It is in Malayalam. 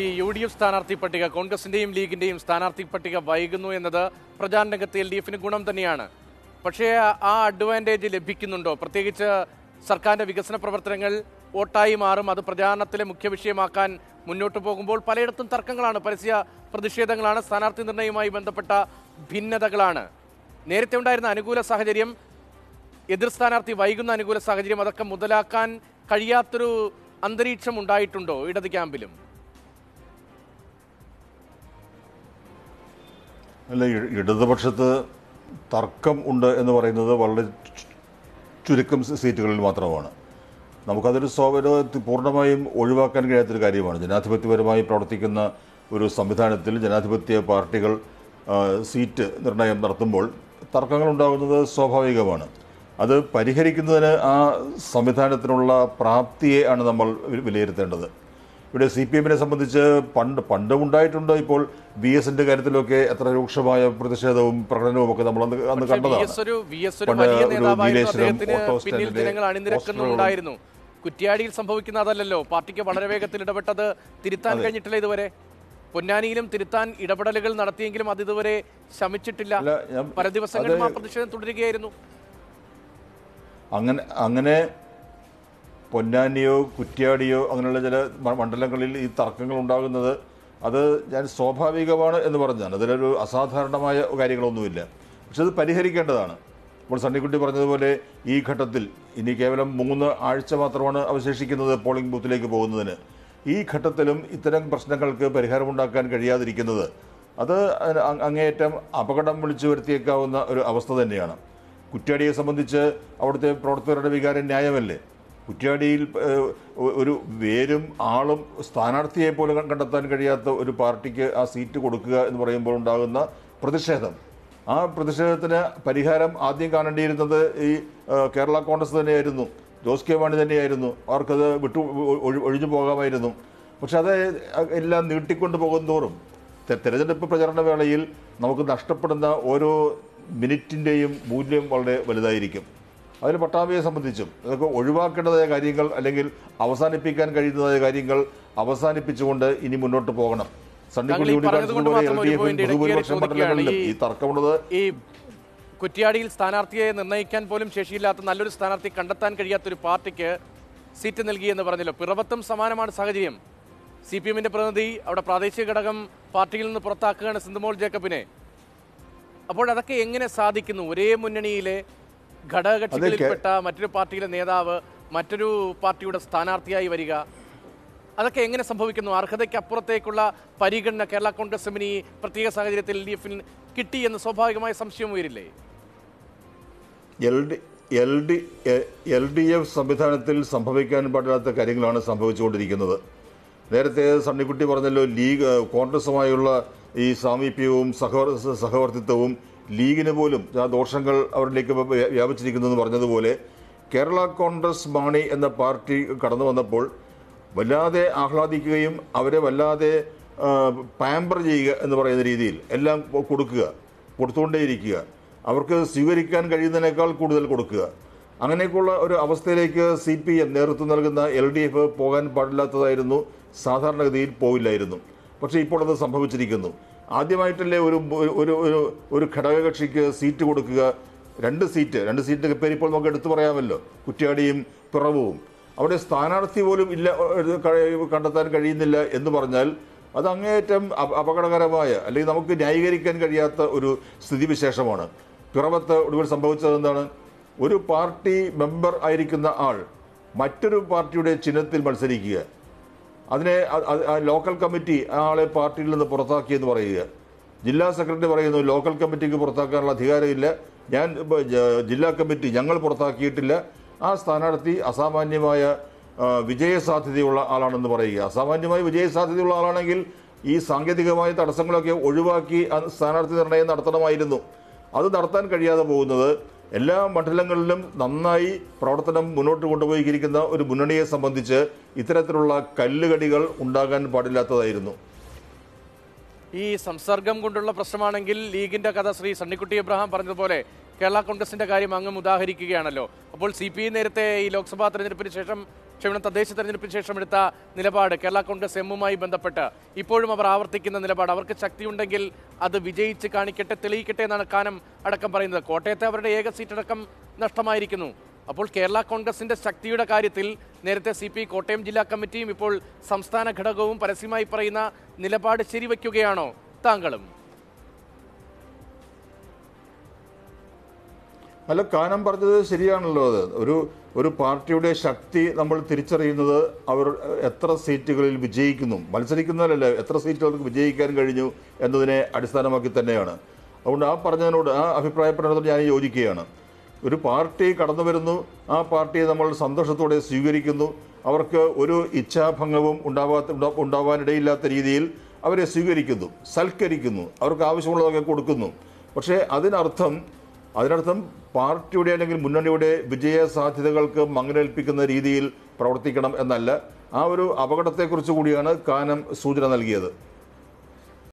ഈ യു ഡി എഫ് സ്ഥാനാർത്ഥി പട്ടിക കോൺഗ്രസിന്റെയും ലീഗിന്റെയും സ്ഥാനാർത്ഥി പട്ടിക വൈകുന്നു എന്നത് പ്രചാരണ രംഗത്ത് എൽ ഡി എഫിന് ഗുണം തന്നെയാണ് പക്ഷേ ആ അഡ്വാൻറ്റേജ് ലഭിക്കുന്നുണ്ടോ പ്രത്യേകിച്ച് സർക്കാരിന്റെ വികസന പ്രവർത്തനങ്ങൾ വോട്ടായി മാറും അത് പ്രചാരണത്തിലെ മുഖ്യ വിഷയമാക്കാൻ മുന്നോട്ട് പോകുമ്പോൾ പലയിടത്തും തർക്കങ്ങളാണ് പരസ്യ പ്രതിഷേധങ്ങളാണ് സ്ഥാനാർത്ഥി നിർണ്ണയവുമായി ബന്ധപ്പെട്ട ഭിന്നതകളാണ് നേരത്തെ ഉണ്ടായിരുന്ന അനുകൂല സാഹചര്യം എതിർ സ്ഥാനാർത്ഥി വൈകുന്ന അനുകൂല സാഹചര്യം അതൊക്കെ മുതലാക്കാൻ കഴിയാത്തൊരു അന്തരീക്ഷം ഉണ്ടായിട്ടുണ്ടോ ഇടത് ക്യാമ്പിലും അല്ല ഇടതുപക്ഷത്ത് തർക്കം ഉണ്ട് എന്ന് പറയുന്നത് വളരെ ചുരുക്കം സീറ്റുകളിൽ മാത്രമാണ് നമുക്കതൊരു സ്വാഭാവിക പൂർണ്ണമായും ഒഴിവാക്കാൻ കഴിയാത്തൊരു കാര്യമാണ് ജനാധിപത്യപരമായി പ്രവർത്തിക്കുന്ന ഒരു സംവിധാനത്തിൽ ജനാധിപത്യ പാർട്ടികൾ സീറ്റ് നിർണയം നടത്തുമ്പോൾ തർക്കങ്ങൾ ഉണ്ടാകുന്നത് സ്വാഭാവികമാണ് അത് പരിഹരിക്കുന്നതിന് ആ സംവിധാനത്തിനുള്ള പ്രാപ്തിയെ ആണ് നമ്മൾ വിലയിരുത്തേണ്ടത് ഇവിടെ സി പി എമ്മിനെ സംബന്ധിച്ച് പണ്ട് പണ്ടും ഉണ്ടായിട്ടുണ്ട് ഇപ്പോൾ വി എസിന്റെ കാര്യത്തിലൊക്കെ എത്ര രൂക്ഷമായ പ്രതിഷേധവും പ്രകടനവും ഒക്കെ നമ്മൾ അന്ന് കണ്ടതാണ് കുറ്റ്യാടിയിൽ സംഭവിക്കുന്ന അതല്ലല്ലോ പാർട്ടിക്ക് വളരെ വേഗത്തിൽ ഇടപെട്ടത് തിരുത്താൻ കഴിഞ്ഞിട്ടില്ല ഇതുവരെ പൊന്നാനിയിലും തിരുത്താൻ ഇടപെടലുകൾ നടത്തിയെങ്കിലും അത് ഇതുവരെ ശമിച്ചിട്ടില്ല പല ദിവസങ്ങളിലും ആ പ്രതിഷേധം തുടരുകയായിരുന്നു അങ്ങനെ അങ്ങനെ പൊന്നാനിയോ കുറ്റ്യാടിയോ അങ്ങനെയുള്ള ചില മണ്ഡലങ്ങളിൽ ഈ തർക്കങ്ങൾ ഉണ്ടാകുന്നത് അത് ഞാൻ സ്വാഭാവികമാണ് എന്ന് പറഞ്ഞതാണ് അതിലൊരു അസാധാരണമായ കാര്യങ്ങളൊന്നുമില്ല പക്ഷെ അത് പരിഹരിക്കേണ്ടതാണ് ഇപ്പോൾ സണ്ണിക്കുട്ടി പറഞ്ഞതുപോലെ ഈ ഘട്ടത്തിൽ ഇനി കേവലം മൂന്ന് ആഴ്ച മാത്രമാണ് അവശേഷിക്കുന്നത് പോളിംഗ് ബൂത്തിലേക്ക് പോകുന്നതിന് ഈ ഘട്ടത്തിലും ഇത്തരം പ്രശ്നങ്ങൾക്ക് പരിഹാരമുണ്ടാക്കാൻ കഴിയാതിരിക്കുന്നത് അത് അങ്ങേയറ്റം അപകടം വിളിച്ചു വരുത്തിയേക്കാവുന്ന ഒരു അവസ്ഥ തന്നെയാണ് കുറ്റാടിയെ സംബന്ധിച്ച് അവിടുത്തെ പ്രവർത്തകരുടെ വികാരം ന്യായമല്ലേ കുറ്റിയാടിയിൽ ഒരു വേരും ആളും സ്ഥാനാർത്ഥിയെ പോലെ കണ്ടെത്താൻ കഴിയാത്ത ഒരു പാർട്ടിക്ക് ആ സീറ്റ് കൊടുക്കുക എന്ന് പറയുമ്പോൾ ഉണ്ടാകുന്ന പ്രതിഷേധം ആ പ്രതിഷേധത്തിന് പരിഹാരം ആദ്യം കാണേണ്ടിയിരുന്നത് ഈ കേരള കോൺഗ്രസ് തന്നെയായിരുന്നു ജോസ് കെ മാണി തന്നെയായിരുന്നു അവർക്കത് വിട്ടു ഒഴിഞ്ഞു പോകാമായിരുന്നു പക്ഷെ അത് എല്ലാം നീട്ടിക്കൊണ്ട് പോകും തോറും തെരഞ്ഞെടുപ്പ് പ്രചരണ വേളയിൽ നമുക്ക് നഷ്ടപ്പെടുന്ന ഓരോ മിനിറ്റിൻ്റെയും മൂല്യം വളരെ വലുതായിരിക്കും അതിൽ പട്ടാമ്പിയെ സംബന്ധിച്ചും ഇതൊക്കെ ഒഴിവാക്കേണ്ടതായ കാര്യങ്ങൾ അല്ലെങ്കിൽ അവസാനിപ്പിക്കാൻ കഴിയുന്നതായ കാര്യങ്ങൾ അവസാനിപ്പിച്ചുകൊണ്ട് ഇനി മുന്നോട്ട് പോകണം സണ്ണിക്കുടി ഭൂരിപക്ഷം മണ്ഡലങ്ങളിലും ഈ തർക്കമുള്ളത് കുറ്റ്യാടിയിൽ സ്ഥാനാർത്ഥിയെ നിർണ്ണയിക്കാൻ പോലും ശേഷിയില്ലാത്ത നല്ലൊരു സ്ഥാനാർത്ഥി കണ്ടെത്താൻ കഴിയാത്തൊരു പാർട്ടിക്ക് സീറ്റ് നൽകി എന്ന് പറഞ്ഞല്ലോ പിറവത്തും സമാനമാണ് സാഹചര്യം സി പി എമ്മിന്റെ പ്രതിനിധി അവിടെ പ്രാദേശിക ഘടകം പാർട്ടിയിൽ നിന്ന് പുറത്താക്കുകയാണ് സിന്ധുമോൾ ജേക്കബിനെ അപ്പോൾ അതൊക്കെ എങ്ങനെ സാധിക്കുന്നു ഒരേ മുന്നണിയിലെ ഘടകകക്ഷികളിൽപ്പെട്ട മറ്റൊരു പാർട്ടിയിലെ നേതാവ് മറ്റൊരു പാർട്ടിയുടെ സ്ഥാനാർത്ഥിയായി വരിക അതൊക്കെ എങ്ങനെ സംഭവിക്കുന്നു അർഹതയ്ക്ക് അപ്പുറത്തേക്കുള്ള പരിഗണന കേരള കോൺഗ്രസ് എമ്മിന് ഈ പ്രത്യേക സാഹചര്യത്തിൽ എൽ ഡി എഫിന് കിട്ടി എന്ന് സ്വാഭാവികമായ സംശയം ഉയരില്ലേ L D L D F സംവിധാനത്തിൽ സംഭവിക്കാൻ പാടില്ലാത്ത കാര്യങ്ങളാണ് സംഭവിച്ചുകൊണ്ടിരിക്കുന്നത് നേരത്തെ സണ്ണിക്കുട്ടി പറഞ്ഞല്ലോ ലീഗ് കോൺഗ്രസുമായുള്ള ഈ സാമീപ്യവും സഹവർ സഹവർത്തിത്വവും ലീഗിന് പോലും ആ ദോഷങ്ങൾ അവരിലേക്ക് വ്യാപിച്ചിരിക്കുന്നതെന്ന് പറഞ്ഞതുപോലെ കേരള കോൺഗ്രസ് മാണി എന്ന പാർട്ടി കടന്നു വന്നപ്പോൾ വല്ലാതെ ആഹ്ലാദിക്കുകയും അവരെ വല്ലാതെ പാമ്പർ ചെയ്യുക എന്ന് പറയുന്ന രീതിയിൽ എല്ലാം കൊടുക്കുക കൊടുത്തുകൊണ്ടേയിരിക്കുക അവർക്ക് സ്വീകരിക്കാൻ കഴിയുന്നതിനേക്കാൾ കൂടുതൽ കൊടുക്കുക അങ്ങനെയൊക്കെയുള്ള ഒരു അവസ്ഥയിലേക്ക് സി പി എം നേതൃത്വം നൽകുന്ന എൽ ഡി എഫ് പോകാൻ പാടില്ലാത്തതായിരുന്നു സാധാരണഗതിയിൽ പോയില്ലായിരുന്നു പക്ഷേ ഇപ്പോൾ അത് സംഭവിച്ചിരിക്കുന്നു ആദ്യമായിട്ടല്ലേ ഒരു ഒരു ഒരു ഘടകകക്ഷിക്ക് സീറ്റ് കൊടുക്കുക രണ്ട് സീറ്റ് രണ്ട് സീറ്റിൻ്റെ പേര് ഇപ്പോൾ നമുക്ക് എടുത്തു പറയാമല്ലോ കുറ്റ്യാടിയും പിറവും അവിടെ സ്ഥാനാർത്ഥി പോലും ഇല്ല കണ്ടെത്താൻ കഴിയുന്നില്ല എന്ന് പറഞ്ഞാൽ അത് അങ്ങേയറ്റം അപകടകരമായ അല്ലെങ്കിൽ നമുക്ക് ന്യായീകരിക്കാൻ കഴിയാത്ത ഒരു സ്ഥിതിവിശേഷമാണ് പിറവത്ത് ഒടുവിൽ സംഭവിച്ചത് എന്താണ് ഒരു പാർട്ടി മെമ്പർ ആയിരിക്കുന്ന ആൾ മറ്റൊരു പാർട്ടിയുടെ ചിഹ്നത്തിൽ മത്സരിക്കുക അതിനെ ലോക്കൽ കമ്മിറ്റി ആളെ പാർട്ടിയിൽ നിന്ന് പുറത്താക്കിയെന്ന് പറയുക ജില്ലാ സെക്രട്ടറി പറയുന്നു ലോക്കൽ കമ്മിറ്റിക്ക് പുറത്താക്കാനുള്ള അധികാരമില്ല ഞാൻ ജില്ലാ കമ്മിറ്റി ഞങ്ങൾ പുറത്താക്കിയിട്ടില്ല ആ സ്ഥാനാർത്ഥി അസാമാന്യമായ വിജയസാധ്യതയുള്ള ആളാണെന്ന് പറയുക അസാമാന്യമായ വിജയസാധ്യതയുള്ള ആളാണെങ്കിൽ ഈ സാങ്കേതികമായ തടസ്സങ്ങളൊക്കെ ഒഴിവാക്കി സ്ഥാനാർത്ഥി നിർണയം നടത്തണമായിരുന്നു അത് നടത്താൻ കഴിയാതെ പോകുന്നത് എല്ലാ മണ്ഡലങ്ങളിലും നന്നായി പ്രവർത്തനം മുന്നോട്ട് കൊണ്ടുപോയിരിക്കുന്ന ഒരു മുന്നണിയെ സംബന്ധിച്ച് ഇത്തരത്തിലുള്ള കല്ലുകടികൾ ഉണ്ടാകാൻ പാടില്ലാത്തതായിരുന്നു ഈ സംസർഗം കൊണ്ടുള്ള പ്രശ്നമാണെങ്കിൽ ലീഗിന്റെ കഥ ശ്രീ സണ്ണിക്കുട്ടി ഇബ്രാഹിം പറഞ്ഞതുപോലെ കേരള കോൺഗ്രസിന്റെ കാര്യം അങ്ങ് ഉദാഹരിക്കുകയാണല്ലോ അപ്പോൾ സി പി നേരത്തെ ഈ ലോക്സഭാ തെരഞ്ഞെടുപ്പിന് ശേഷം ക്ഷമിക്കണം തദ്ദേശ തെരഞ്ഞെടുപ്പിന് ശേഷം എടുത്ത നിലപാട് കേരള കോൺഗ്രസ് എമ്മുമായി ബന്ധപ്പെട്ട് ഇപ്പോഴും അവർ ആവർത്തിക്കുന്ന നിലപാട് അവർക്ക് ശക്തിയുണ്ടെങ്കിൽ അത് വിജയിച്ച് കാണിക്കട്ടെ തെളിയിക്കട്ടെ എന്നാണ് കാനം അടക്കം പറയുന്നത് കോട്ടയത്തെ അവരുടെ ഏക സീറ്റടക്കം നഷ്ടമായിരിക്കുന്നു അപ്പോൾ കേരള കോൺഗ്രസിന്റെ ശക്തിയുടെ കാര്യത്തിൽ നേരത്തെ സി പി കോട്ടയം ജില്ലാ കമ്മിറ്റിയും ഇപ്പോൾ സംസ്ഥാന ഘടകവും പരസ്യമായി പറയുന്ന നിലപാട് ശരിവയ്ക്കുകയാണോ താങ്കളും അല്ല കാനം പറഞ്ഞത് ശരിയാണല്ലോ അത് ഒരു ഒരു പാർട്ടിയുടെ ശക്തി നമ്മൾ തിരിച്ചറിയുന്നത് അവർ എത്ര സീറ്റുകളിൽ വിജയിക്കുന്നു മത്സരിക്കുന്നവരല്ല എത്ര അവർക്ക് വിജയിക്കാൻ കഴിഞ്ഞു എന്നതിനെ അടിസ്ഥാനമാക്കി തന്നെയാണ് അതുകൊണ്ട് ആ പറഞ്ഞതിനോട് ആ അഭിപ്രായ ഞാൻ യോജിക്കുകയാണ് ഒരു പാർട്ടി കടന്നു വരുന്നു ആ പാർട്ടിയെ നമ്മൾ സന്തോഷത്തോടെ സ്വീകരിക്കുന്നു അവർക്ക് ഒരു ഇച്ഛാഭംഗവും ഉണ്ടാവാത്ത ഉണ്ടാവാനിടയില്ലാത്ത രീതിയിൽ അവരെ സ്വീകരിക്കുന്നു സൽക്കരിക്കുന്നു അവർക്ക് ആവശ്യമുള്ളതൊക്കെ കൊടുക്കുന്നു പക്ഷേ അതിനർത്ഥം അതിനർത്ഥം പാർട്ടിയുടെ അല്ലെങ്കിൽ മുന്നണിയുടെ വിജയ സാധ്യതകൾക്ക് മങ്ങലേൽപ്പിക്കുന്ന രീതിയിൽ പ്രവർത്തിക്കണം എന്നല്ല ആ ഒരു അപകടത്തെക്കുറിച്ച് കൂടിയാണ് കാനം സൂചന നൽകിയത്